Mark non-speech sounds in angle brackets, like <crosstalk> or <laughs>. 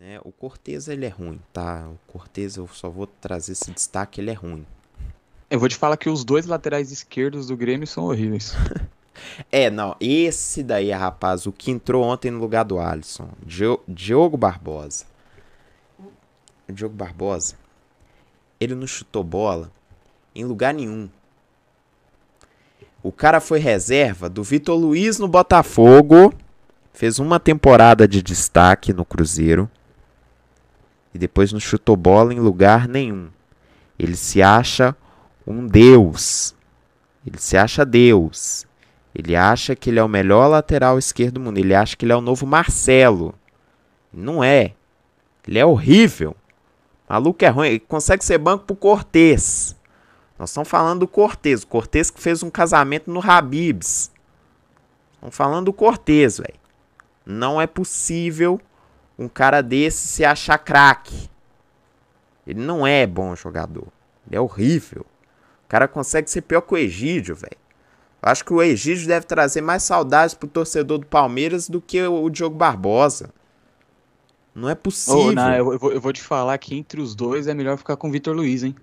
Né? O Cortez ele é ruim, tá? O Cortez eu só vou trazer esse destaque, ele é ruim. Eu vou te falar que os dois laterais esquerdos do Grêmio são horríveis. <laughs> é, não, esse daí rapaz, o que entrou ontem no lugar do Alisson, Diogo Barbosa. O Diogo Barbosa, ele não chutou bola em lugar nenhum. O cara foi reserva do Vitor Luiz no Botafogo, fez uma temporada de destaque no Cruzeiro e depois não chutou bola em lugar nenhum. Ele se acha um deus. Ele se acha deus. Ele acha que ele é o melhor lateral esquerdo do mundo. Ele acha que ele é o novo Marcelo. Não é. Ele é horrível. maluco é ruim. Ele consegue ser banco pro Cortez. Nós estamos falando do Cortez. O Cortez que fez um casamento no Habibs. Estamos falando do Cortez, velho. Não é possível um cara desse se achar craque. Ele não é bom jogador. Ele é horrível. O cara consegue ser pior que o Egídio, velho. Acho que o Egídio deve trazer mais saudades pro torcedor do Palmeiras do que o Diogo Barbosa. Não é possível. Oh, não, eu, eu, vou, eu, vou, te falar que entre os dois é melhor ficar com o Vitor Luiz, hein?